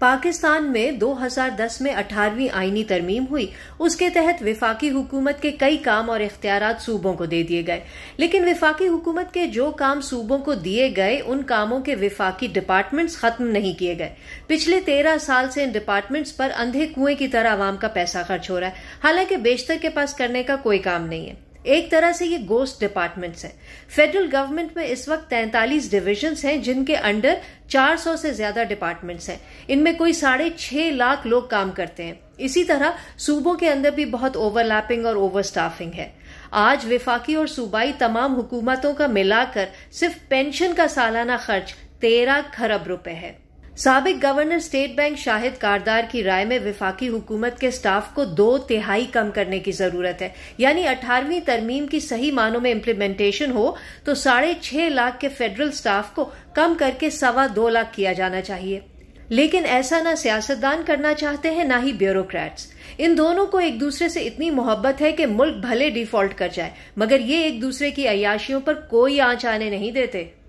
पाकिस्तान में 2010 में 18वीं आईनी तरमीम हुई उसके तहत विफाकी हुकूमत के कई काम और इख्तियार सूबों को दे दिए गए लेकिन विफाकी हुकूमत के जो काम सूबों को दिए गए उन कामों के विफाकी डिपार्टमेंट्स खत्म नहीं किए गए पिछले तेरह साल से इन डिपार्टमेंट्स पर अंधे कुएं की तरह आवाम का पैसा खर्च हो रहा है हालांकि बेशतर के पास करने का कोई काम नहीं है एक तरह से ये गोस्ट डिपार्टमेंट्स हैं फेडरल गवर्नमेंट में इस वक्त 43 डिविजन्स हैं जिनके अंडर 400 से ज्यादा डिपार्टमेंट्स हैं इनमें कोई साढ़े छह लाख लोग काम करते हैं इसी तरह सूबों के अंदर भी बहुत ओवरलैपिंग और ओवर स्टाफिंग है आज विफाकी और सूबाई तमाम हुकूमतों का मिलाकर सिर्फ पेंशन का सालाना खर्च तेरह खरब रुपए है सबक governor state bank Shahid Kardar की राय में विफाकी हुकूमत के स्टाफ को दो तिहाई कम करने की जरूरत है यानी अठारहवीं तरमीम की सही मानों में इम्प्लीमेंटेशन हो तो साढ़े छह लाख के फेडरल स्टाफ को कम करके सवा दो लाख किया जाना चाहिए लेकिन ऐसा ना सियासतदान करना चाहते हैं ना ही ब्यूरोक्रेट्स इन दोनों को एक दूसरे से इतनी मोहब्बत है कि मुल्क भले डिफॉल्ट कर जाए मगर ये एक दूसरे की अयाशियों पर कोई आंच आने नहीं देते